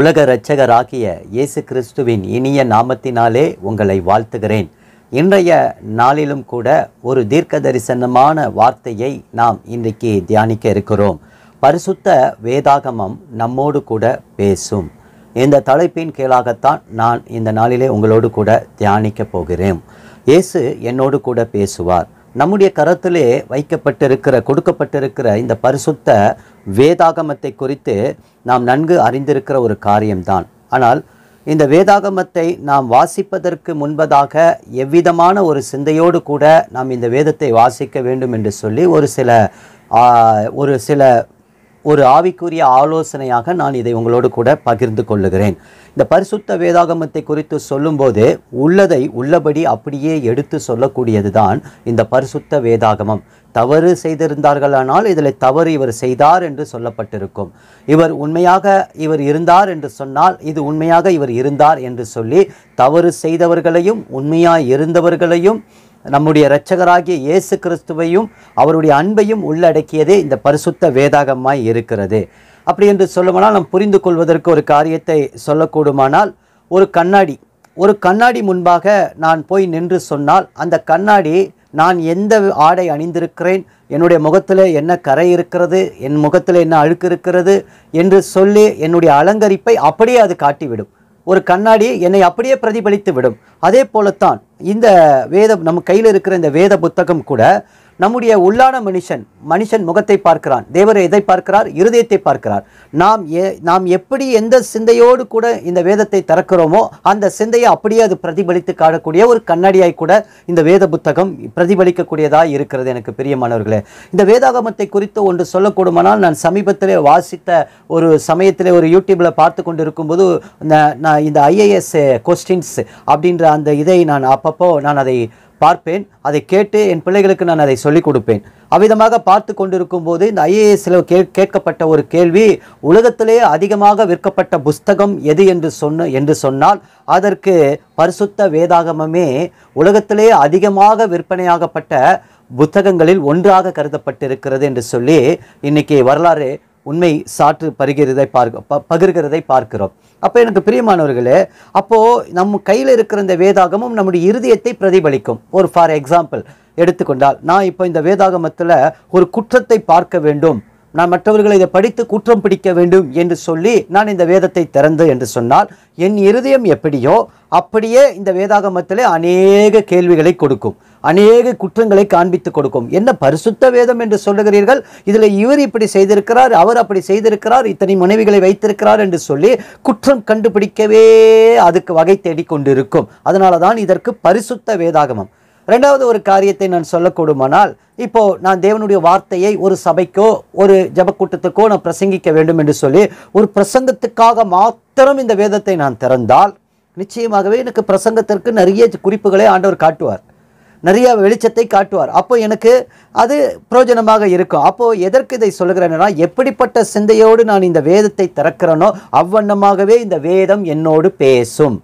உலக இரட்சகராகிய இயேசு கிறிஸ்துவின் இனிய நாமத்தினாலே உங்களை வாழ்த்துகிறேன் இன்றைய நாளிலும் கூட ஒரு தீர்க்க தரிசனமான வார்த்தையை நாம் இன்றைக்கு தியானிக்க இருக்கிறோம் பரிசுத்த வேதாகமம் நம்மோடு கூட பேசும் இந்த தலைப்பின் கீழாகத்தான் நான் இந்த நாளிலே உங்களோடு கூட தியானிக்க போகிறேன் இயேசு என்னோடு கூட பேசுவார் நம்முடைய கரத்திலே வைக்கப்பட்டிருக்கிற கொடுக்கப்பட்டிருக்கிற இந்த பரிசுத்த வேதாகமத்தை குறித்து நாம் நன்கு அறிந்திருக்கிற ஒரு காரியம்தான் ஆனால் இந்த வேதாகமத்தை நாம் வாசிப்பதற்கு முன்பதாக எவ்விதமான ஒரு சிந்தையோடு கூட நாம் இந்த வேதத்தை வாசிக்க வேண்டும் என்று சொல்லி ஒரு சில ஒரு சில ஒரு ஆவிக்குரிய ஆலோசனையாக நான் இதை உங்களோடு கூட பகிர்ந்து கொள்ளுகிறேன் இந்த பரிசுத்த வேதாகமத்தை குறித்து சொல்லும்போது உள்ளதை உள்ளபடி அப்படியே எடுத்து சொல்லக்கூடியது தான் இந்த பரிசுத்த வேதாகமம் தவறு செய்திருந்தார்களானால் இதில் தவறு இவர் செய்தார் என்று சொல்லப்பட்டிருக்கும் இவர் உண்மையாக இவர் இருந்தார் என்று சொன்னால் இது உண்மையாக இவர் இருந்தார் என்று சொல்லி தவறு செய்தவர்களையும் உண்மையாக இருந்தவர்களையும் நம்முடைய இரட்சகராகிய இயேசு கிறிஸ்துவையும் அவருடைய அன்பையும் உள்ளடக்கியதே இந்த பரிசுத்த வேதாகமாய் இருக்கிறது அப்படி என்று சொல்லுமானால் நாம் புரிந்து கொள்வதற்கு ஒரு காரியத்தை சொல்லக்கூடுமானால் ஒரு கண்ணாடி ஒரு கண்ணாடி முன்பாக நான் போய் நின்று சொன்னால் அந்த கண்ணாடி நான் எந்த ஆடை அணிந்திருக்கிறேன் என்னுடைய முகத்தில் என்ன கரை இருக்கிறது என் முகத்தில் என்ன அழுக்கு இருக்கிறது என்று சொல்லி என்னுடைய அலங்கரிப்பை அப்படியே அது காட்டிவிடும் ஒரு கண்ணாடி என்னை அப்படியே பிரதிபலித்து விடும் அதே போலத்தான் இந்த வேத நம்ம கையில் இருக்கிற இந்த வேத புத்தகம் கூட நம்முடைய உள்ளான மனுஷன் மனுஷன் முகத்தை பார்க்கிறான் தேவர் எதை பார்க்கிறார் இருதயத்தை பார்க்கிறார் நாம் ஏ நாம் எப்படி எந்த சிந்தையோடு கூட இந்த வேதத்தை திறக்கிறோமோ அந்த சிந்தையை அப்படியே அது பிரதிபலித்து காணக்கூடிய ஒரு கண்ணாடியாய் கூட இந்த வேத புத்தகம் பிரதிபலிக்கக்கூடியதாக இருக்கிறது எனக்கு பிரியமானவர்களே இந்த வேதாகமத்தை குறித்து ஒன்று சொல்லக்கூடுமானால் நான் சமீபத்தில் வாசித்த ஒரு சமயத்தில் ஒரு யூடியூப்பில் பார்த்து கொண்டு இருக்கும்போது நான் இந்த ஐஏஎஸ் கொஸ்டின்ஸ் அப்படின்ற அந்த இதை நான் அப்பப்போ நான் அதை பார்ப்பேன் அதை கேட்டு என் பிள்ளைகளுக்கு நான் அதை சொல்லிக் கொடுப்பேன் அவ்விதமாக பார்த்து கொண்டிருக்கும் போது இந்த ஐஏஎஸில் கே கேட்கப்பட்ட ஒரு கேள்வி உலகத்திலேயே அதிகமாக விற்கப்பட்ட புஸ்தகம் எது என்று சொன்ன என்று சொன்னால் அதற்கு பரிசுத்த வேதாகமே உலகத்திலேயே அதிகமாக விற்பனையாகப்பட்ட புத்தகங்களில் ஒன்றாக கருதப்பட்டிருக்கிறது என்று சொல்லி இன்றைக்கி வரலாறு உண்மை சாற்று பருகிறதை பார்க்க பகிர்கிறதை பார்க்கிறோம் அப்போ எனக்கு பிரியமானவர்களே அப்போது நம்ம கையில் இருக்கிற இந்த வேதாகமும் நம்முடைய இருதயத்தை பிரதிபலிக்கும் ஒரு ஃபார் எக்ஸாம்பிள் எடுத்துக்கொண்டால் நான் இப்போ இந்த வேதாகமத்தில் ஒரு குற்றத்தை பார்க்க வேண்டும் நான் மற்றவர்களை இதை படித்து குற்றம் பிடிக்க வேண்டும் என்று சொல்லி நான் இந்த வேதத்தை திறந்து என்று சொன்னால் என் இருதயம் எப்படியோ அப்படியே இந்த வேதாகமத்திலே அநேக கேள்விகளை கொடுக்கும் அநேக குற்றங்களை காண்பித்து கொடுக்கும் என்ன பரிசுத்த வேதம் என்று சொல்லுகிறீர்கள் இதில் இவர் இப்படி செய்திருக்கிறார் அவர் அப்படி செய்திருக்கிறார் இத்தனை மனைவிகளை வைத்திருக்கிறார் என்று சொல்லி குற்றம் கண்டுபிடிக்கவே அதுக்கு வகை தேடிக்கொண்டிருக்கும் அதனால தான் இதற்கு பரிசுத்த வேதாகமம் ரெண்டாவது ஒரு காரியத்தை நான் சொல்லக்கூடுமானால் இப்போ நான் தேவனுடைய வார்த்தையை ஒரு சபைக்கோ ஒரு ஜபக்கூட்டத்துக்கோ நான் பிரசங்கிக்க வேண்டும் என்று சொல்லி ஒரு பிரசங்கத்துக்காக மாத்திரம் இந்த வேதத்தை நான் திறந்தால் நிச்சயமாகவே எனக்கு பிரசங்கத்திற்கு நிறைய குறிப்புகளை ஆண்டவர் காட்டுவார் நிறைய வெளிச்சத்தை காட்டுவார் அப்போ எனக்கு அது பிரயோஜனமாக இருக்கும் அப்போது எதற்கு இதை சொல்கிறேன்னா எப்படிப்பட்ட சிந்தையோடு நான் இந்த வேதத்தை திறக்கிறேனோ அவ்வண்ணமாகவே இந்த வேதம் என்னோடு பேசும்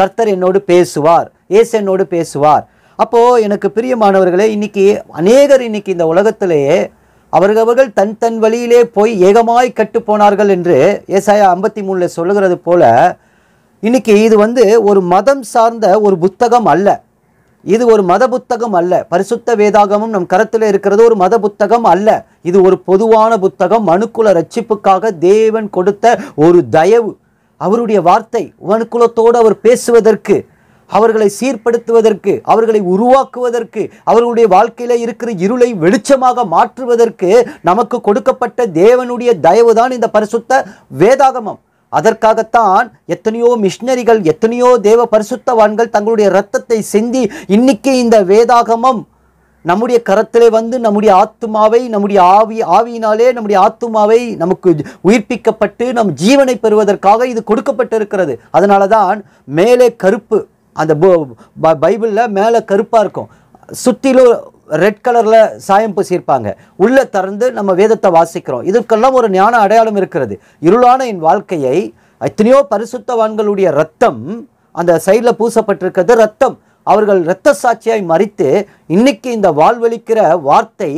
கர்த்தர் என்னோடு பேசுவார் இயேசு என்னோடு பேசுவார் அப்போது எனக்கு பிரியமானவர்களே இன்றைக்கி அநேகர் இன்னைக்கு இந்த உலகத்திலேயே அவர்கள் தன் தன் வழியிலே போய் ஏகமாய் கட்டு போனார்கள் என்று ஏசாயா ஐம்பத்தி மூணில் சொல்லுகிறது போல இன்றைக்கி இது வந்து ஒரு மதம் சார்ந்த ஒரு புத்தகம் அல்ல இது ஒரு மத புத்தகம் அல்ல பரிசுத்த வேதாகமும் நம் கரத்தில் இருக்கிறது ஒரு மத புத்தகம் அல்ல இது ஒரு பொதுவான புத்தகம் மனுக்குல ரட்சிப்புக்காக தேவன் கொடுத்த ஒரு தயவு அவருடைய வார்த்தை மனுக்குலத்தோடு அவர் பேசுவதற்கு அவர்களை சீர்படுத்துவதற்கு அவர்களை உருவாக்குவதற்கு அவர்களுடைய வாழ்க்கையில் இருக்கிற இருளை வெளிச்சமாக மாற்றுவதற்கு நமக்கு கொடுக்கப்பட்ட தேவனுடைய தயவு தான் இந்த பரிசுத்த வேதாகமம் அதற்காகத்தான் எத்தனையோ மிஷினரிகள் எத்தனையோ தேவ பரிசுத்தவான்கள் தங்களுடைய இரத்தத்தை செந்தி இன்னைக்கு இந்த வேதாகமம் நம்முடைய கரத்திலே வந்து நம்முடைய ஆத்மாவை நம்முடைய ஆவி ஆவியினாலே நம்முடைய ஆத்மாவை நமக்கு உயிர்ப்பிக்கப்பட்டு நம் ஜீவனை பெறுவதற்காக இது கொடுக்கப்பட்டிருக்கிறது அதனால தான் மேலே கருப்பு அந்த பைபிளில் மேலே கருப்பாக இருக்கும் சுற்றிலும் ரெட் கலரில் சாயம் பூசியிருப்பாங்க உள்ளே திறந்து நம்ம வேதத்தை வாசிக்கிறோம் இதுக்கெல்லாம் ஒரு ஞான அடையாளம் இருக்கிறது இருளான என் வாழ்க்கையை எத்தனையோ பரிசுத்தவான்களுடைய ரத்தம் அந்த சைடில் பூசப்பட்டிருக்கிறது ரத்தம் அவர்கள் இரத்த சாட்சியாய் மறித்து இன்னைக்கு இந்த வாழ்வழிக்கிற வார்த்தை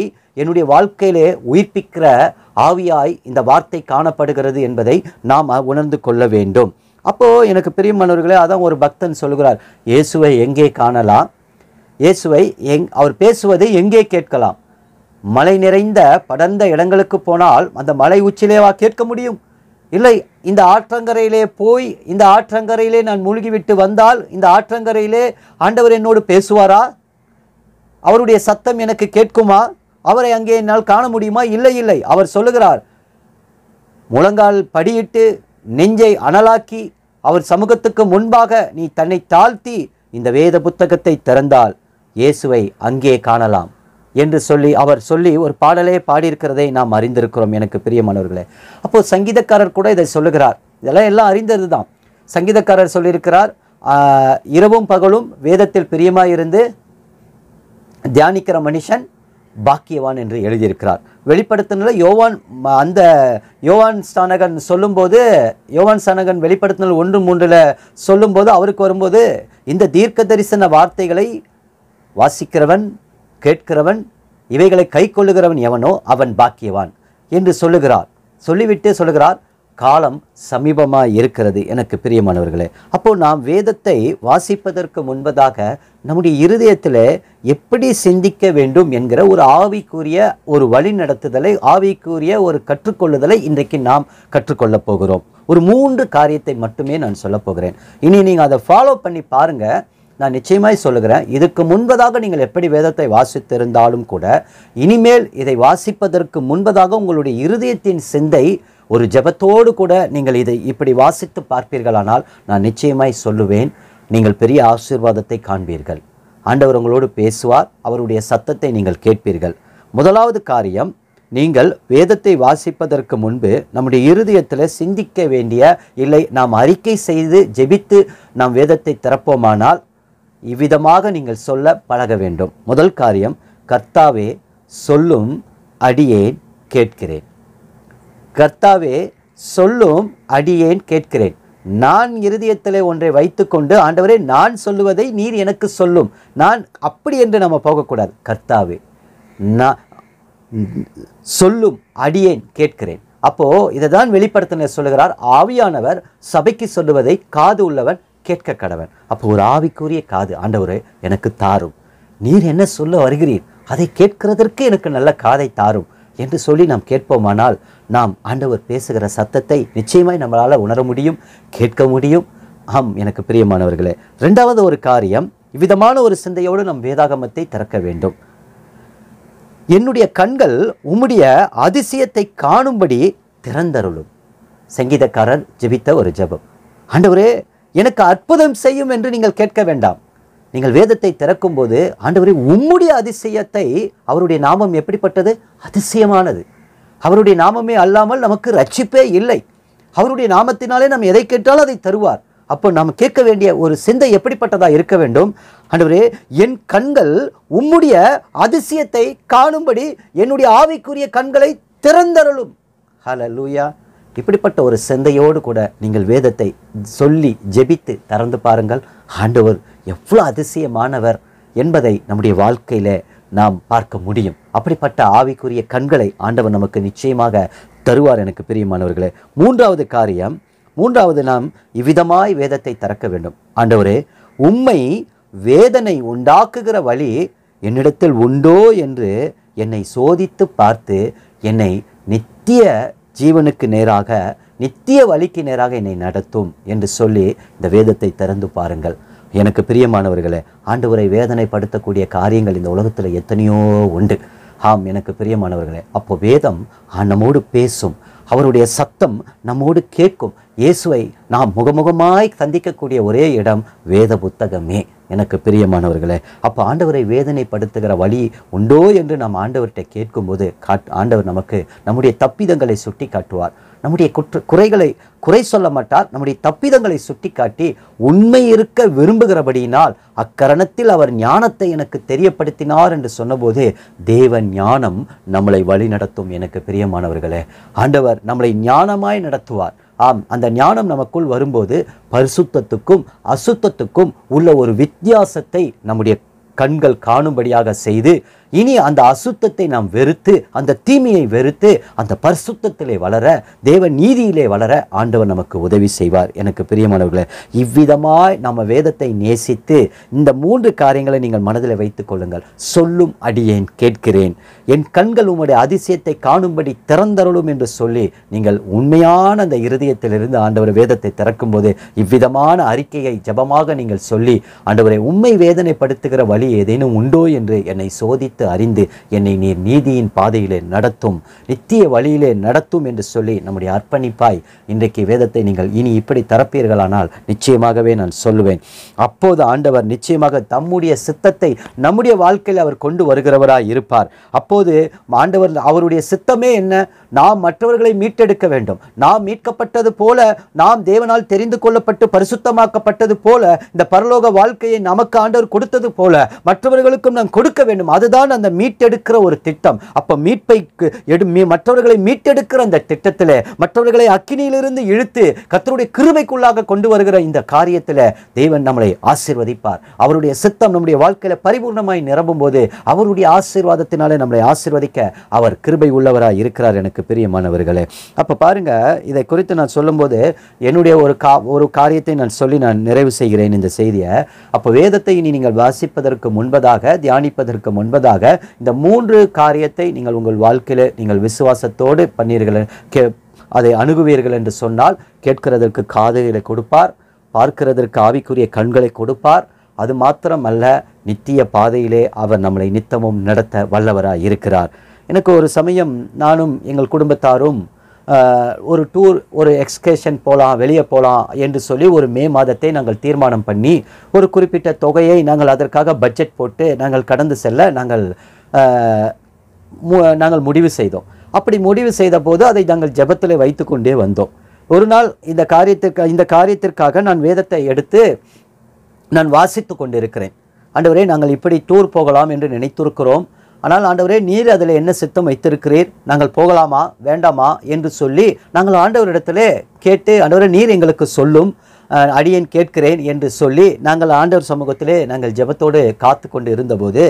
என்னுடைய வாழ்க்கையிலே உயிர்ப்பிக்கிற ஆவியாய் இந்த வார்த்தை காணப்படுகிறது என்பதை நாம் உணர்ந்து கொள்ள வேண்டும் அப்போது எனக்கு பிரியமானவர்களே அதான் ஒரு பக்தன் சொல்கிறார் இயேசுவை எங்கே காணலாம் இயேசுவை எங் அவர் பேசுவதை எங்கே கேட்கலாம் மலை நிறைந்த படர்ந்த இடங்களுக்கு போனால் அந்த மலை உச்சிலேவா கேட்க முடியும் இல்லை இந்த ஆற்றங்கரையிலே போய் இந்த ஆற்றங்கரையிலே நான் மூழ்கிவிட்டு வந்தால் இந்த ஆற்றங்கரையிலே ஆண்டவர் என்னோடு பேசுவாரா அவருடைய சத்தம் எனக்கு கேட்குமா அவரை அங்கே என்னால் காண முடியுமா இல்லை இல்லை அவர் சொல்லுகிறார் முழங்கால் படியிட்டு நெஞ்சை அனலாக்கி அவர் சமூகத்துக்கு முன்பாக நீ தன்னை தாழ்த்தி இந்த வேத புத்தகத்தை திறந்தால் இயேசுவை அங்கே காணலாம் என்று சொல்லி அவர் சொல்லி ஒரு பாடலே பாடியிருக்கிறதை நாம் அறிந்திருக்கிறோம் எனக்கு பிரியமானவர்களே அப்போது சங்கீதக்காரர் கூட இதை சொல்லுகிறார் இதெல்லாம் எல்லாம் அறிந்தது தான் சங்கீதக்காரர் சொல்லியிருக்கிறார் இரவும் பகலும் வேதத்தில் பிரியமாயிருந்து தியானிக்கிற மனுஷன் பாக்கியவான் என்று எழுதியிருக்கிறார் வெளிப்படுத்தினில் யோவான் அந்த யோவான் ஸ்தானகன் சொல்லும்போது யோவான் ஸ்தானகன் வெளிப்படுத்தினல் ஒன்று மூன்றில் சொல்லும்போது அவருக்கு வரும்போது இந்த தீர்க்க தரிசன வார்த்தைகளை வாசிக்கிறவன் கேட்கிறவன் இவைகளை கை கொள்ளுகிறவன் எவனோ அவன் பாக்கியவான் என்று சொல்லுகிறார் சொல்லிவிட்டு சொல்லுகிறார் காலம் சமீபமாக இருக்கிறது எனக்கு பிரியமானவர்களே அப்போது நாம் வேதத்தை வாசிப்பதற்கு முன்பதாக நம்முடைய இருதயத்தில் எப்படி சிந்திக்க வேண்டும் என்கிற ஒரு ஆவிக்குரிய ஒரு வழி நடத்துதலை ஆவிக்குரிய ஒரு கற்றுக்கொள்ளுதலை இன்றைக்கு நாம் கற்றுக்கொள்ளப் போகிறோம் ஒரு மூன்று காரியத்தை மட்டுமே நான் சொல்லப் போகிறேன் இனி நீங்கள் அதை ஃபாலோ பண்ணி பாருங்கள் நான் நிச்சயமாய் சொல்லுகிறேன் இதுக்கு முன்பதாக நீங்கள் எப்படி வேதத்தை வாசித்திருந்தாலும் கூட இனிமேல் இதை வாசிப்பதற்கு முன்பதாக உங்களுடைய இருதயத்தின் சிந்தை ஒரு ஜபத்தோடு கூட நீங்கள் இதை இப்படி வாசித்து பார்ப்பீர்களானால் நான் நிச்சயமாய் சொல்லுவேன் நீங்கள் பெரிய ஆசீர்வாதத்தை காண்பீர்கள் ஆண்டவர் உங்களோடு பேசுவார் அவருடைய சத்தத்தை நீங்கள் கேட்பீர்கள் முதலாவது காரியம் நீங்கள் வேதத்தை வாசிப்பதற்கு முன்பு நம்முடைய இருதயத்தில் சிந்திக்க வேண்டிய இல்லை நாம் அறிக்கை செய்து ஜெபித்து நாம் வேதத்தை திறப்போமானால் இவ்விதமாக நீங்கள் சொல்ல பழக வேண்டும் முதல் காரியம் கர்த்தாவே சொல்லும் அடியேன் கேட்கிறேன் கர்த்தாவே சொல்லும் அடியேன் கேட்கிறேன் நான் இருதயத்திலே ஒன்றை வைத்துக்கொண்டு ஆண்டவரே நான் சொல்லுவதை நீர் எனக்கு சொல்லும் நான் அப்படி என்று நம்ம போகக்கூடாது கர்த்தாவே நான் சொல்லும் அடியேன் கேட்கிறேன் அப்போது இதை தான் வெளிப்படுத்தின சொல்லுகிறார் ஆவியானவர் சபைக்கு சொல்லுவதை காது உள்ளவன் கேட்க கடவன் அப்போ ஒரு ஆவிக்குரிய காது ஆண்டவரே எனக்கு தாரும் நீர் என்ன சொல்ல வருகிறீர் அதை கேட்கிறதற்கு எனக்கு நல்ல காதை தாரும் என்று சொல்லி நாம் கேட்போமானால் நாம் ஆண்டவர் பேசுகிற சத்தத்தை நிச்சயமாய் நம்மளால் உணர முடியும் கேட்க முடியும் ஆம் எனக்கு பிரியமானவர்களே ரெண்டாவது ஒரு காரியம் இவ்விதமான ஒரு சிந்தையோடு நம் வேதாகமத்தை திறக்க வேண்டும் என்னுடைய கண்கள் உம்முடைய அதிசயத்தை காணும்படி திறந்தருளும் சங்கீதக்காரர் ஜெபித்த ஒரு ஜபம் ஆண்டவரே எனக்கு அற்புதம் செய்யும் என்று நீங்கள் கேட்க வேண்டாம் நீங்கள் வேதத்தை திறக்கும் போது ஆண்டவரை உம்முடைய அதிசயத்தை அவருடைய நாமம் எப்படிப்பட்டது அதிசயமானது அவருடைய நாமமே அல்லாமல் நமக்கு ரட்சிப்பே இல்லை அவருடைய நாமத்தினாலே நாம் எதை கேட்டாலும் அதை தருவார் அப்போ நாம் கேட்க வேண்டிய ஒரு சிந்தை எப்படிப்பட்டதாக இருக்க வேண்டும் ஆண்டவரே என் கண்கள் உம்முடைய அதிசயத்தை காணும்படி என்னுடைய ஆவிக்குரிய கண்களை திறந்தருளும் லூயா இப்படிப்பட்ட ஒரு சிந்தையோடு கூட நீங்கள் வேதத்தை சொல்லி ஜெபித்து திறந்து பாருங்கள் ஆண்டவர் எவ்வளோ அதிசயமானவர் என்பதை நம்முடைய வாழ்க்கையில் நாம் பார்க்க முடியும் அப்படிப்பட்ட ஆவிக்குரிய கண்களை ஆண்டவர் நமக்கு நிச்சயமாக தருவார் எனக்கு பிரியமானவர்களே மூன்றாவது காரியம் மூன்றாவது நாம் இவ்விதமாய் வேதத்தை திறக்க வேண்டும் ஆண்டவரே உண்மை வேதனை உண்டாக்குகிற வழி என்னிடத்தில் உண்டோ என்று என்னை சோதித்து பார்த்து என்னை நித்திய ஜீவனுக்கு நேராக நித்திய வழிக்கு நேராக என்னை நடத்தும் என்று சொல்லி இந்த வேதத்தை திறந்து பாருங்கள் எனக்கு பிரியமானவர்களே ஆண்டவரை வேதனைப்படுத்தக்கூடிய காரியங்கள் இந்த உலகத்தில் எத்தனையோ உண்டு ஆம் எனக்கு பிரியமானவர்களே அப்போ வேதம் நம்மோடு பேசும் அவருடைய சத்தம் நம்மோடு கேட்கும் இயேசுவை நாம் முகமுகமாய் சந்திக்கக்கூடிய ஒரே இடம் வேத புத்தகமே எனக்கு பிரியமானவர்களே அப்போ ஆண்டவரை வேதனைப்படுத்துகிற வழி உண்டோ என்று நாம் ஆண்டவர்கிட்ட கேட்கும்போது காட் ஆண்டவர் நமக்கு நம்முடைய தப்பிதங்களை சுட்டி காட்டுவார் நம்முடைய குற்ற குறைகளை குறை சொல்ல மாட்டார் நம்முடைய தப்பிதங்களை சுட்டி காட்டி உண்மை இருக்க விரும்புகிறபடியினால் அக்கரணத்தில் அவர் ஞானத்தை எனக்கு தெரியப்படுத்தினார் என்று சொன்னபோது தேவ ஞானம் நம்மளை வழி நடத்தும் எனக்கு பிரியமானவர்களே ஆண்டவர் நம்மளை ஞானமாய் நடத்துவார் ஆம் அந்த ஞானம் நமக்குள் வரும்போது பரிசுத்தத்துக்கும் அசுத்தத்துக்கும் உள்ள ஒரு வித்தியாசத்தை நம்முடைய கண்கள் காணும்படியாக செய்து இனி அந்த அசுத்தத்தை நாம் வெறுத்து அந்த தீமையை வெறுத்து அந்த பரிசுத்தத்திலே வளர தேவ நீதியிலே வளர ஆண்டவர் நமக்கு உதவி செய்வார் எனக்கு பிரியமானவர்களே இவ்விதமாய் நம்ம வேதத்தை நேசித்து இந்த மூன்று காரியங்களை நீங்கள் மனதில் வைத்துக் கொள்ளுங்கள் சொல்லும் அடியேன் கேட்கிறேன் என் கண்கள் உம்முடைய அதிசயத்தை காணும்படி திறந்தருளும் என்று சொல்லி நீங்கள் உண்மையான அந்த இருதயத்திலிருந்து ஆண்டவர் வேதத்தை திறக்கும்போது இவ்விதமான அறிக்கையை ஜபமாக நீங்கள் சொல்லி ஆண்டவரை உண்மை வேதனைப்படுத்துகிற வழி ஏதேனும் உண்டோ என்று என்னை சோதி நினைத்து அறிந்து என்னை நீர் நீதியின் பாதையிலே நடத்தும் நித்திய வழியிலே நடத்தும் என்று சொல்லி நம்முடைய அர்ப்பணிப்பாய் இன்றைக்கு வேதத்தை நீங்கள் இனி இப்படி தரப்பீர்களானால் நிச்சயமாகவே நான் சொல்லுவேன் அப்போது ஆண்டவர் நிச்சயமாக தம்முடைய சித்தத்தை நம்முடைய வாழ்க்கையில் அவர் கொண்டு வருகிறவராய் இருப்பார் அப்போது ஆண்டவர் அவருடைய சித்தமே என்ன நாம் மற்றவர்களை மீட்டெடுக்க வேண்டும் நாம் மீட்கப்பட்டது போல நாம் தேவனால் தெரிந்து கொள்ளப்பட்டு பரிசுத்தமாக்கப்பட்டது போல இந்த பரலோக வாழ்க்கையை நமக்கு ஆண்டவர் கொடுத்தது போல மற்றவர்களுக்கும் நாம் கொடுக்க வேண்டும் அதுதான் தான் அந்த மீட்டெடுக்கிற ஒரு திட்டம் அப்போ மீட்பை மற்றவர்களை மீட்டெடுக்கிற அந்த திட்டத்தில் மற்றவர்களை அக்கினியிலிருந்து இழுத்து கத்தருடைய கிருமைக்குள்ளாக கொண்டு வருகிற இந்த காரியத்தில் தேவன் நம்மளை ஆசிர்வதிப்பார் அவருடைய சித்தம் நம்முடைய வாழ்க்கையில் பரிபூர்ணமாய் நிரம்பும் போது அவருடைய ஆசீர்வாதத்தினாலே நம்மளை ஆசிர்வதிக்க அவர் கிருபை உள்ளவராக இருக்கிறார் எனக்கு பிரியமானவர்களே அப்போ பாருங்க இதை குறித்து நான் சொல்லும்போது என்னுடைய ஒரு கா ஒரு காரியத்தை நான் சொல்லி நான் நிறைவு செய்கிறேன் இந்த செய்தியை அப்போ வேதத்தை இனி நீங்கள் வாசிப்பதற்கு முன்பதாக தியானிப்பதற்கு முன்பதாக அதற்காக இந்த மூன்று காரியத்தை நீங்கள் உங்கள் வாழ்க்கையில் நீங்கள் விசுவாசத்தோடு பண்ணீர்கள் அதை அணுகுவீர்கள் என்று சொன்னால் கேட்கிறதற்கு காதுகளை கொடுப்பார் பார்க்கிறதற்கு ஆவிக்குரிய கண்களை கொடுப்பார் அது மாத்திரமல்ல நித்திய பாதையிலே அவர் நம்மளை நித்தமும் நடத்த வல்லவராக இருக்கிறார் எனக்கு ஒரு சமயம் நானும் எங்கள் குடும்பத்தாரும் ஒரு டூர் ஒரு எக்ஸ்கர்ஷன் போகலாம் வெளியே போகலாம் என்று சொல்லி ஒரு மே மாதத்தை நாங்கள் தீர்மானம் பண்ணி ஒரு குறிப்பிட்ட தொகையை நாங்கள் அதற்காக பட்ஜெட் போட்டு நாங்கள் கடந்து செல்ல நாங்கள் நாங்கள் முடிவு செய்தோம் அப்படி முடிவு செய்த போது அதை நாங்கள் ஜபத்தில் வைத்துக்கொண்டே வந்தோம் ஒரு நாள் இந்த காரியத்திற்கு இந்த காரியத்திற்காக நான் வேதத்தை எடுத்து நான் வாசித்து கொண்டிருக்கிறேன் ஆண்டவரே நாங்கள் இப்படி டூர் போகலாம் என்று நினைத்திருக்கிறோம் ஆனால் ஆண்டவரே நீர் அதில் என்ன சித்தம் வைத்திருக்கிறீர் நாங்கள் போகலாமா வேண்டாமா என்று சொல்லி நாங்கள் ஆண்டவரிடத்துல கேட்டு ஆண்டவரே நீர் எங்களுக்கு சொல்லும் அடியேன் கேட்கிறேன் என்று சொல்லி நாங்கள் ஆண்டவர் சமூகத்திலே நாங்கள் ஜெபத்தோடு காத்து கொண்டு இருந்தபோது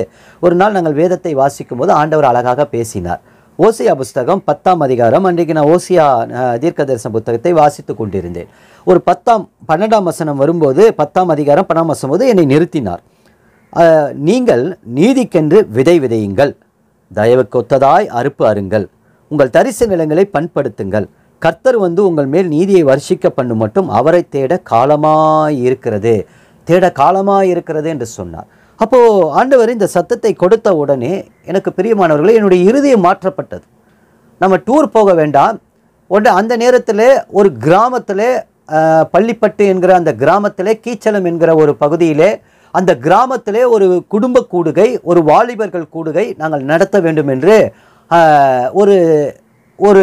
ஒரு நாள் நாங்கள் வேதத்தை வாசிக்கும் போது ஆண்டவர் அழகாக பேசினார் ஓசியா புஸ்தகம் பத்தாம் அதிகாரம் அன்றைக்கு நான் ஓசியா தீர்க்க தரிசன புத்தகத்தை வாசித்து கொண்டிருந்தேன் ஒரு பத்தாம் பன்னெண்டாம் வசனம் வரும்போது பத்தாம் அதிகாரம் பன்னெண்டாம் வசனம் போது என்னை நிறுத்தினார் நீங்கள் நீதிக்கென்று விதை விதையுங்கள் தயவுக்கு ஒத்ததாய் அறுப்பு அருங்கள் உங்கள் தரிசு நிலங்களை பண்படுத்துங்கள் கர்த்தர் வந்து உங்கள் மேல் நீதியை வர்ஷிக்க பண்ணும் மட்டும் அவரை தேட காலமாய் இருக்கிறது தேட காலமாய் இருக்கிறது என்று சொன்னார் அப்போது ஆண்டவர் இந்த சத்தத்தை கொடுத்த உடனே எனக்கு பிரியமானவர்களே என்னுடைய இறுதியை மாற்றப்பட்டது நம்ம டூர் போக வேண்டாம் உடனே அந்த நேரத்தில் ஒரு கிராமத்தில் பள்ளிப்பட்டு என்கிற அந்த கிராமத்தில் கீச்சலம் என்கிற ஒரு பகுதியிலே அந்த கிராமத்திலே ஒரு குடும்ப கூடுகை ஒரு வாலிபர்கள் கூடுகை நாங்கள் நடத்த வேண்டும் என்று ஒரு ஒரு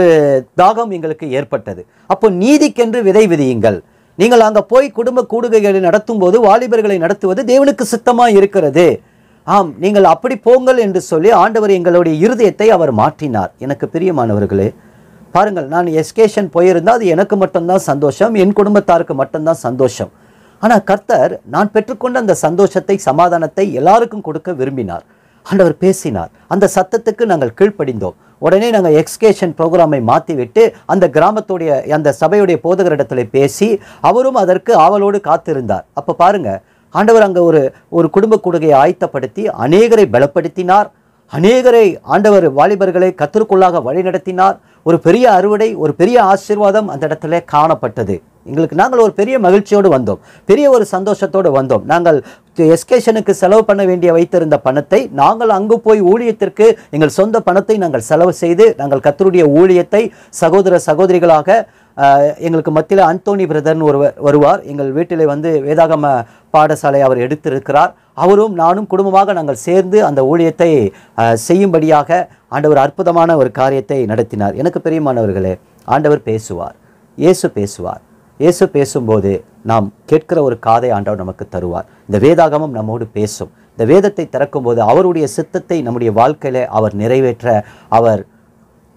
தாகம் எங்களுக்கு ஏற்பட்டது அப்போ நீதிக்கென்று விதை விதியுங்கள் நீங்கள் அங்கே போய் குடும்ப கூடுகைகளை நடத்தும் போது வாலிபர்களை நடத்துவது தேவனுக்கு சுத்தமாக இருக்கிறது ஆம் நீங்கள் அப்படி போங்கள் என்று சொல்லி ஆண்டவர் எங்களுடைய இருதயத்தை அவர் மாற்றினார் எனக்கு பிரியமானவர்களே பாருங்கள் நான் எஸ்கேஷன் போயிருந்தால் அது எனக்கு மட்டும்தான் சந்தோஷம் என் குடும்பத்தாருக்கு மட்டும்தான் சந்தோஷம் ஆனால் கர்த்தர் நான் பெற்றுக்கொண்ட அந்த சந்தோஷத்தை சமாதானத்தை எல்லாருக்கும் கொடுக்க விரும்பினார் ஆண்டவர் பேசினார் அந்த சத்தத்துக்கு நாங்கள் கீழ்ப்படிந்தோம் உடனே நாங்கள் எக்ஸ்கேஷன் ப்ரோக்ராமை மாற்றிவிட்டு அந்த கிராமத்துடைய அந்த சபையுடைய போதகரிடத்தில் பேசி அவரும் அதற்கு ஆவலோடு காத்திருந்தார் அப்போ பாருங்கள் ஆண்டவர் அங்கே ஒரு ஒரு குடும்ப கூடுகையை ஆயத்தப்படுத்தி அநேகரை பலப்படுத்தினார் அநேகரை ஆண்டவர் வாலிபர்களை கத்திற்குள்ளாக வழிநடத்தினார் ஒரு பெரிய அறுவடை ஒரு பெரிய ஆசீர்வாதம் அந்த இடத்துல காணப்பட்டது எங்களுக்கு நாங்கள் ஒரு பெரிய மகிழ்ச்சியோடு வந்தோம் பெரிய ஒரு சந்தோஷத்தோடு வந்தோம் நாங்கள் எஸ்கேஷனுக்கு செலவு பண்ண வேண்டிய வைத்திருந்த பணத்தை நாங்கள் அங்கு போய் ஊழியத்திற்கு எங்கள் சொந்த பணத்தை நாங்கள் செலவு செய்து நாங்கள் கத்தருடைய ஊழியத்தை சகோதர சகோதரிகளாக எங்களுக்கு மத்தியில் அந்தோனி பிரதர்னு ஒருவர் வருவார் எங்கள் வீட்டில் வந்து வேதாகம பாடசாலை அவர் எடுத்திருக்கிறார் அவரும் நானும் குடும்பமாக நாங்கள் சேர்ந்து அந்த ஊழியத்தை செய்யும்படியாக ஆண்டவர் அற்புதமான ஒரு காரியத்தை நடத்தினார் எனக்கு பெரியமானவர்களே ஆண்டவர் பேசுவார் இயேசு பேசுவார் இயேசு பேசும்போது நாம் கேட்கிற ஒரு காதை ஆண்டவர் நமக்கு தருவார் இந்த வேதாகமம் நம்மோடு பேசும் இந்த வேதத்தை திறக்கும்போது அவருடைய சித்தத்தை நம்முடைய வாழ்க்கையில அவர் நிறைவேற்ற அவர்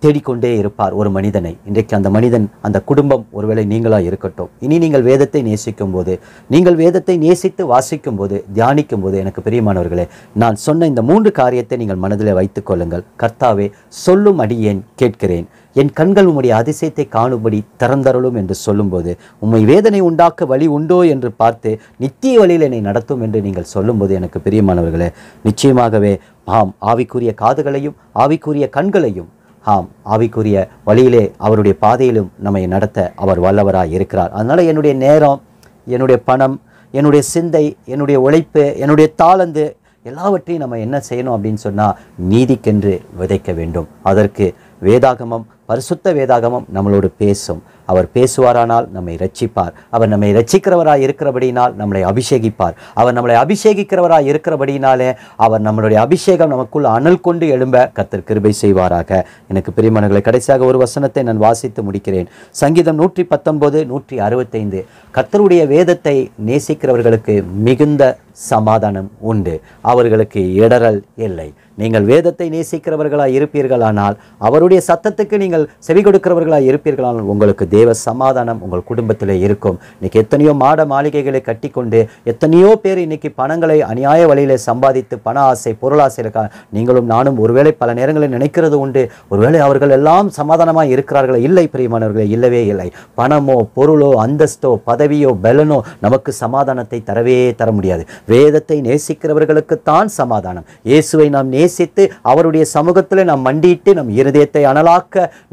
தேடிக்கொண்டே இருப்பார் ஒரு மனிதனை இன்றைக்கு அந்த மனிதன் அந்த குடும்பம் ஒருவேளை நீங்களாக இருக்கட்டும் இனி நீங்கள் வேதத்தை நேசிக்கும் போது நீங்கள் வேதத்தை நேசித்து வாசிக்கும் போது தியானிக்கும் போது எனக்கு பெரியமானவர்களே நான் சொன்ன இந்த மூன்று காரியத்தை நீங்கள் மனதில் வைத்துக் கொள்ளுங்கள் கர்த்தாவே சொல்லும் அடியேன் கேட்கிறேன் என் கண்கள் உம்முடைய அதிசயத்தை காணும்படி திறந்தருளும் என்று சொல்லும்போது உம்மை வேதனை உண்டாக்க வழி உண்டோ என்று பார்த்து நித்திய வழியில் என்னை நடத்தும் என்று நீங்கள் சொல்லும்போது எனக்கு பிரியமானவர்களே நிச்சயமாகவே ஆம் ஆவிக்குரிய காதுகளையும் ஆவிக்குரிய கண்களையும் ஆம் ஆவிக்குரிய வழியிலே அவருடைய பாதையிலும் நம்மை நடத்த அவர் வல்லவராக இருக்கிறார் அதனால் என்னுடைய நேரம் என்னுடைய பணம் என்னுடைய சிந்தை என்னுடைய உழைப்பு என்னுடைய தாளந்து எல்லாவற்றையும் நம்ம என்ன செய்யணும் அப்படின்னு சொன்னால் நீதிக்கென்று விதைக்க வேண்டும் அதற்கு வேதாகமம் பரிசுத்த வேதாகமம் நம்மளோடு பேசும் அவர் பேசுவாரானால் நம்மை ரட்சிப்பார் அவர் நம்மை ரட்சிக்கிறவராக இருக்கிறபடியினால் நம்மளை அபிஷேகிப்பார் அவர் நம்மளை அபிஷேகிக்கிறவராக இருக்கிறபடினாலே அவர் நம்மளுடைய அபிஷேகம் நமக்குள் அனல் கொண்டு எழும்ப கத்தர் கிருபை செய்வாராக எனக்கு பிரியமனங்களை கடைசியாக ஒரு வசனத்தை நான் வாசித்து முடிக்கிறேன் சங்கீதம் நூற்றி பத்தொன்பது நூற்றி அறுபத்தைந்து கத்தருடைய வேதத்தை நேசிக்கிறவர்களுக்கு மிகுந்த சமாதானம் உண்டு அவர்களுக்கு இடரல் இல்லை நீங்கள் வேதத்தை நேசிக்கிறவர்களாக இருப்பீர்களானால் அவருடைய சத்தத்துக்கு நீங்கள் நீங்கள் செவி கொடுக்கிறவர்களாக இருப்பீர்களால் உங்களுக்கு தேவ சமாதானம் உங்கள் குடும்பத்தில் இருக்கும் இன்னைக்கு எத்தனையோ மாட மாளிகைகளை கட்டிக்கொண்டு எத்தனையோ பேர் இன்னைக்கு பணங்களை அநியாய வழியில் சம்பாதித்து பண ஆசை பொருளாசை இருக்கா நீங்களும் நானும் ஒருவேளை பல நேரங்களில் நினைக்கிறது உண்டு ஒருவேளை அவர்கள் எல்லாம் சமாதானமாக இருக்கிறார்களே இல்லை பிரியமானவர்களே இல்லவே இல்லை பணமோ பொருளோ அந்தஸ்தோ பதவியோ பலனோ நமக்கு சமாதானத்தை தரவே தர முடியாது வேதத்தை நேசிக்கிறவர்களுக்குத்தான் சமாதானம் இயேசுவை நாம் நேசித்து அவருடைய சமூகத்தில் நாம் மண்டியிட்டு நம் இருதயத்தை அனலாக்க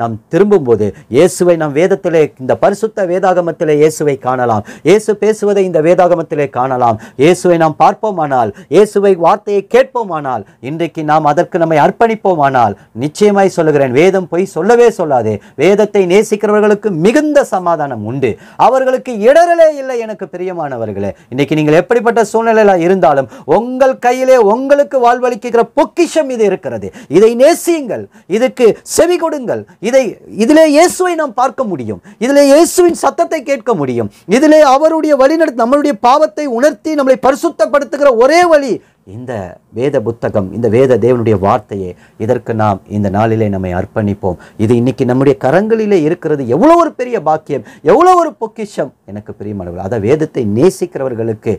நாம் திரும்பும்போது இயேசுவை நாம் வேதத்திலே இந்த பரிசுத்த வேதாகமத்திலே இயேசுவை காணலாம் இயேசு பேசுவதை இந்த வேதாகமத்திலே காணலாம் இயேசுவை நாம் பார்ப்போமானால் இயேசுவை வார்த்தையை கேட்போமானால் இன்றைக்கு நாம் அதற்கு நம்மை அர்ப்பணிப்போமானால் நிச்சயமாய் சொல்லுகிறேன் வேதம் பொய் சொல்லவே சொல்லாதே வேதத்தை நேசிக்கிறவர்களுக்கு மிகுந்த சமாதானம் உண்டு அவர்களுக்கு இடரலே இல்லை எனக்கு பிரியமானவர்களே இன்னைக்கு நீங்கள் எப்படிப்பட்ட சூழ்நிலையில் இருந்தாலும் உங்கள் கையிலே உங்களுக்கு வாழ்வளிக்கிற பொக்கிஷம் இது இருக்கிறது இதை நேசியுங்கள் இதுக்கு செவி கொடுங்கள் இதை இதிலே இயேசுவை நாம் பார்க்க முடியும் இதிலே இயேசுவின் சத்தத்தை கேட்க முடியும் இதிலே அவருடைய வழிநடத்து நம்மளுடைய பாவத்தை உணர்த்தி நம்மளை பரிசுத்தப்படுத்துகிற ஒரே வழி இந்த வேத புத்தகம் இந்த வேத தேவனுடைய வார்த்தையை இதற்கு நாம் இந்த நாளிலே நம்மை அர்ப்பணிப்போம் இது இன்னைக்கு நம்முடைய கரங்களிலே இருக்கிறது எவ்வளோ ஒரு பெரிய பாக்கியம் எவ்வளோ ஒரு பொக்கிஷம் எனக்கு பிரியமானவர்கள் அதை வேதத்தை நேசிக்கிறவர்களுக்கு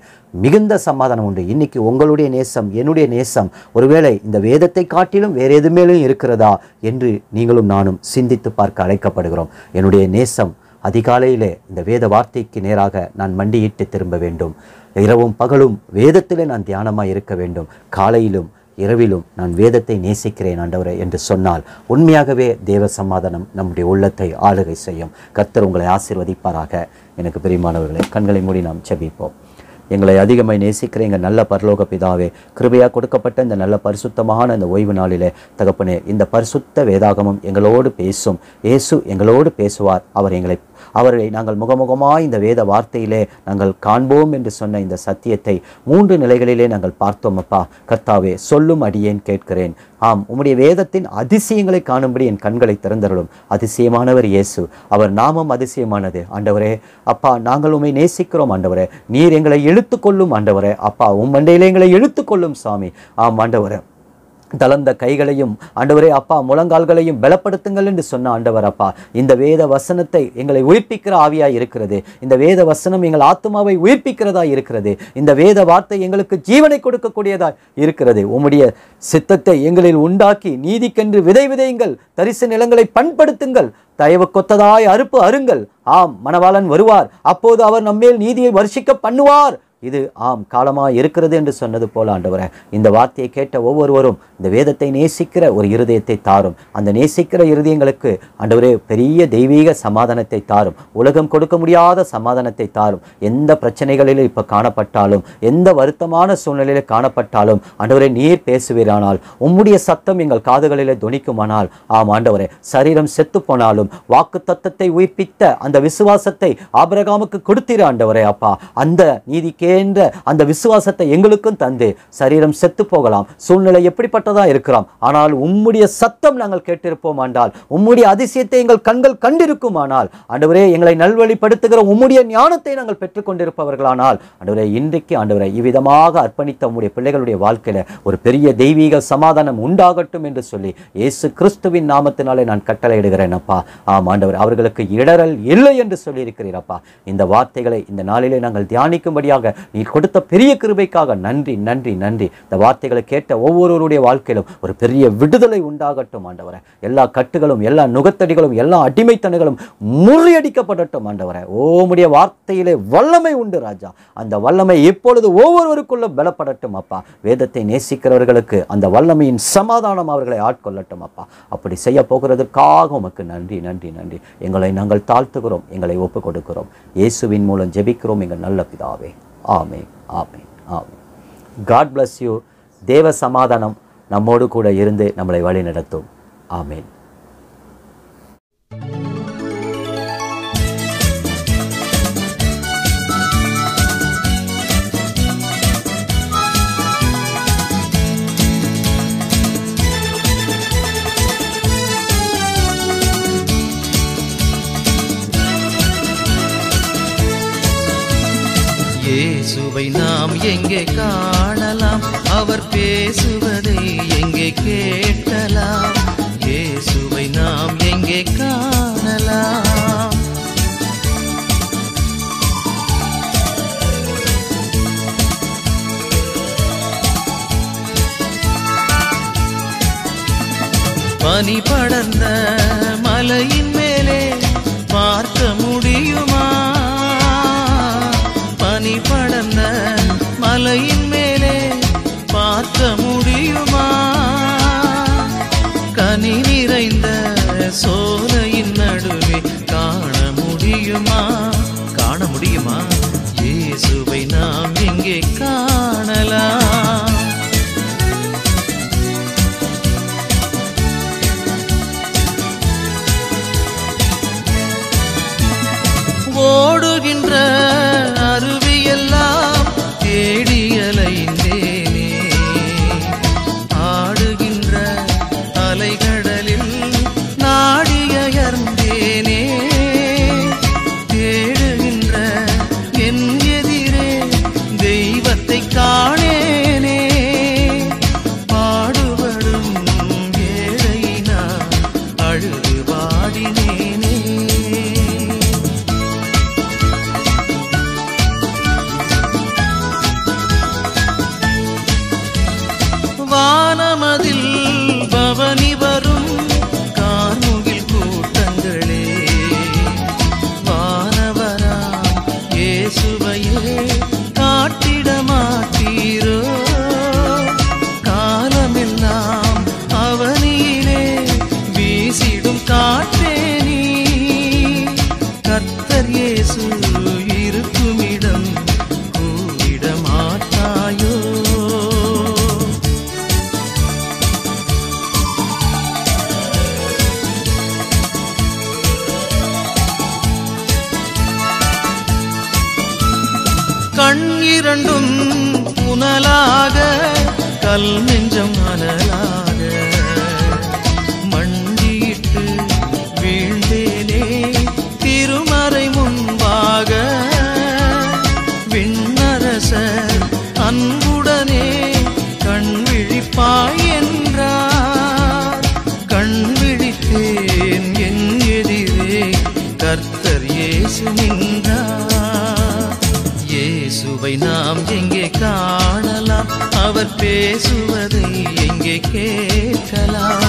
மிகுந்த சமாதானம் உண்டு இன்னைக்கு உங்களுடைய நேசம் என்னுடைய நேசம் ஒருவேளை இந்த வேதத்தை காட்டிலும் வேறு எது மேலும் இருக்கிறதா என்று நீங்களும் நானும் சிந்தித்து பார்க்க அழைக்கப்படுகிறோம் என்னுடைய நேசம் அதிகாலையிலே இந்த வேத வார்த்தைக்கு நேராக நான் மண்டியிட்டு திரும்ப வேண்டும் இரவும் பகலும் வேதத்திலே நான் தியானமாக இருக்க வேண்டும் காலையிலும் இரவிலும் நான் வேதத்தை நேசிக்கிறேன் ஆண்டவரே என்று சொன்னால் உண்மையாகவே தேவ சமாதானம் நம்முடைய உள்ளத்தை ஆளுகை செய்யும் கர்த்தர் உங்களை ஆசிர்வதிப்பாராக எனக்கு பெரியமானவர்களை கண்களை மூடி நாம் செபிப்போம் எங்களை அதிகமாக நேசிக்கிற எங்கள் நல்ல பரலோக பிதாவே கிருபையாக கொடுக்கப்பட்ட இந்த நல்ல பரிசுத்தமான இந்த ஓய்வு நாளிலே தகப்பனே இந்த பரிசுத்த வேதாகமம் எங்களோடு பேசும் இயேசு எங்களோடு பேசுவார் அவர் எங்களை அவர்களை நாங்கள் முகமுகமாய் இந்த வேத வார்த்தையிலே நாங்கள் காண்போம் என்று சொன்ன இந்த சத்தியத்தை மூன்று நிலைகளிலே நாங்கள் பார்த்தோம் அப்பா கர்த்தாவே சொல்லும் அடியேன் கேட்கிறேன் ஆம் உம்முடைய வேதத்தின் அதிசயங்களை காணும்படி என் கண்களை திறந்தருளும் அதிசயமானவர் இயேசு அவர் நாமம் அதிசயமானது ஆண்டவரே அப்பா நாங்கள் உண்மை நேசிக்கிறோம் ஆண்டவரே நீர் எங்களை இழுத்துக்கொள்ளும் ஆண்டவரே அப்பா உம் மண்டையிலே எங்களை இழுத்துக்கொள்ளும் சாமி ஆம் ஆண்டவரே தளர்ந்த கைகளையும் ஆண்டவரே அப்பா முழங்கால்களையும் பலப்படுத்துங்கள் என்று சொன்ன ஆண்டவர் அப்பா இந்த வேத வசனத்தை எங்களை உயிர்ப்பிக்கிற ஆவியாய் இருக்கிறது இந்த வேத வசனம் எங்கள் ஆத்மாவை உயிர்ப்பிக்கிறதா இருக்கிறது இந்த வேத வார்த்தை எங்களுக்கு ஜீவனை கொடுக்கக்கூடியதா இருக்கிறது உம்முடைய சித்தத்தை எங்களில் உண்டாக்கி நீதிக்கென்று விதை விதையுங்கள் தரிசு நிலங்களை பண்படுத்துங்கள் தயவு கொத்ததாய் அறுப்பு அருங்கள் ஆம் மணவாளன் வருவார் அப்போது அவர் நம்மேல் நீதியை வருஷிக்க பண்ணுவார் இது ஆம் காலமாக இருக்கிறது என்று சொன்னது போல ஆண்டவரே இந்த வார்த்தையை கேட்ட ஒவ்வொருவரும் இந்த வேதத்தை நேசிக்கிற ஒரு இருதயத்தை தாரும் அந்த நேசிக்கிற இருதயங்களுக்கு ஆண்டவரே பெரிய தெய்வீக சமாதானத்தை தாரும் உலகம் கொடுக்க முடியாத சமாதானத்தை தாரும் எந்த பிரச்சனைகளில் இப்போ காணப்பட்டாலும் எந்த வருத்தமான சூழ்நிலையில் காணப்பட்டாலும் ஆண்டவரே நீர் பேசுவீரானால் உம்முடைய சத்தம் எங்கள் காதுகளில் துணிக்குமானால் ஆம் ஆண்டவரே சரீரம் செத்து போனாலும் வாக்கு தத்தத்தை உயிர்ப்பித்த அந்த விசுவாசத்தை ஆபரகாமுக்கு கொடுத்தீர் ஆண்டவரே அப்பா அந்த நீதிக்கே என்ற அந்த விசுவாசத்தை எங்களுக்கும் தந்து சரீரம் செத்து போகலாம் சூழ்நிலை எப்படிப்பட்டதாக இருக்கிறோம் ஆனால் உம்முடைய சத்தம் நாங்கள் கேட்டிருப்போம் ஆண்டால் உம்முடைய அதிசயத்தை எங்கள் கண்கள் கண்டிருக்குமானால் ஆனால் ஆண்டவரே எங்களை நல்வழிப்படுத்துகிற உம்முடைய ஞானத்தை நாங்கள் பெற்றுக்கொண்டிருப்பவர்களானால் ஆண்டவரே இன்றைக்கு ஆண்டவரை இவ்விதமாக அர்ப்பணித்த உம்முடைய பிள்ளைகளுடைய வாழ்க்கையில் ஒரு பெரிய தெய்வீக சமாதானம் உண்டாகட்டும் என்று சொல்லி இயேசு கிறிஸ்துவின் நாமத்தினாலே நான் கட்டளையிடுகிறேன் அப்பா ஆம் ஆண்டவர் அவர்களுக்கு இடரல் இல்லை என்று சொல்லியிருக்கிறீர் அப்பா இந்த வார்த்தைகளை இந்த நாளிலே நாங்கள் தியானிக்கும்படியாக நீ கொடுத்த பெரிய கிருபைக்காக நன்றி நன்றி நன்றி இந்த வார்த்தைகளை கேட்ட ஒவ்வொருவருடைய வாழ்க்கையிலும் ஒரு பெரிய விடுதலை உண்டாகட்டும் ஆண்டவரை எல்லா கட்டுகளும் எல்லா நுகத்தடிகளும் எல்லா அடிமைத்தனங்களும் முறியடிக்கப்படட்டும் ஆண்டவரை ஓமுடைய வார்த்தையிலே வல்லமை உண்டு ராஜா அந்த வல்லமை இப்பொழுது ஒவ்வொருவருக்குள்ள பலப்படட்டும் அப்பா வேதத்தை நேசிக்கிறவர்களுக்கு அந்த வல்லமையின் சமாதானம் அவர்களை ஆட்கொள்ளட்டும் அப்பா அப்படி செய்ய போகிறதற்காக உமக்கு நன்றி நன்றி நன்றி எங்களை நாங்கள் தாழ்த்துகிறோம் எங்களை ஒப்புக் கொடுக்கிறோம் இயேசுவின் மூலம் ஜெபிக்கிறோம் எங்கள் நல்ல பிதாவே ஆமே ஆமே ஆமே காட் பிளஸ் யூ தேவ சமாதானம் நம்மோடு கூட இருந்து நம்மளை வழி நடத்தும் ஆமேன் இயேசுவை நாம் எங்கே காணலாம் அவர் பேசுவதை எங்கே கேட்கலாம் இயேசுவை நாம் எங்கே காணலாம் பனி படர்ந்த மலை கண் இரண்டும் புனலாக கல் நெஞ்சம் மலர் காணலாம் அவர் பேசுவதை எங்கே கேட்கலாம்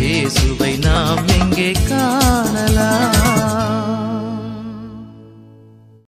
இயேசுவை நாம் எங்கே காணலாம்